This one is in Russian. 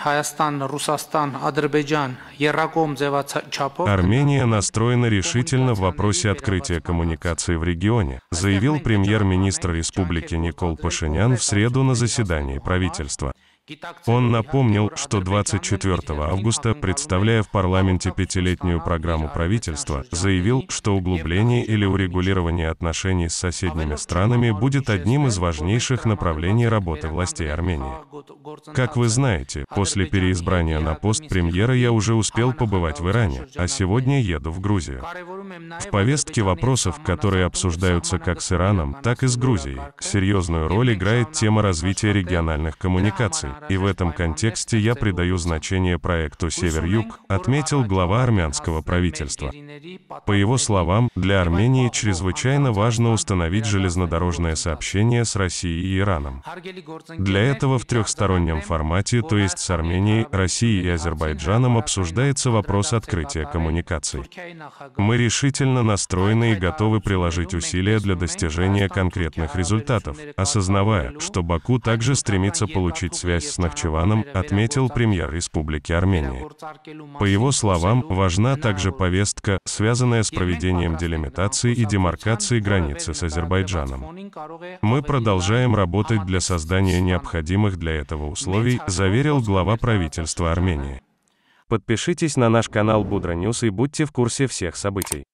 Հայաստան, Ռուսաստан, Ադրբեջан, Ераком ձևաչափով Армения настроена решительно в вопросе открытия коммуникации в регионе, заявил премьер-министр республики Никол Пашинян в среду на заседании правительства. Он напомнил, что 24 августа, представляя в парламенте пятилетнюю программу правительства, заявил, что углубление или урегулирование отношений с соседними странами будет одним из важнейших направлений работы властей Армении. Как вы знаете, после переизбрания на пост премьера я уже успел побывать в Иране, а сегодня еду в Грузию. В повестке вопросов, которые обсуждаются как с Ираном, так и с Грузией, серьезную роль играет тема развития региональных коммуникаций, и в этом контексте я придаю значение проекту «Север-Юг», отметил глава армянского правительства. По его словам, для Армении чрезвычайно важно установить железнодорожное сообщение с Россией и Ираном. Для этого в трехстороннем формате, то есть с Арменией, Россией и Азербайджаном обсуждается вопрос открытия коммуникаций. Мы решительно настроены и готовы приложить усилия для достижения конкретных результатов, осознавая, что Баку также стремится получить связь связь с Нахчеваном, отметил премьер Республики Армения. По его словам, важна также повестка, связанная с проведением делимитации и демаркации границы с Азербайджаном. Мы продолжаем работать для создания необходимых для этого условий, заверил глава правительства Армении. Подпишитесь на наш канал Будра Ньюс и будьте в курсе всех событий.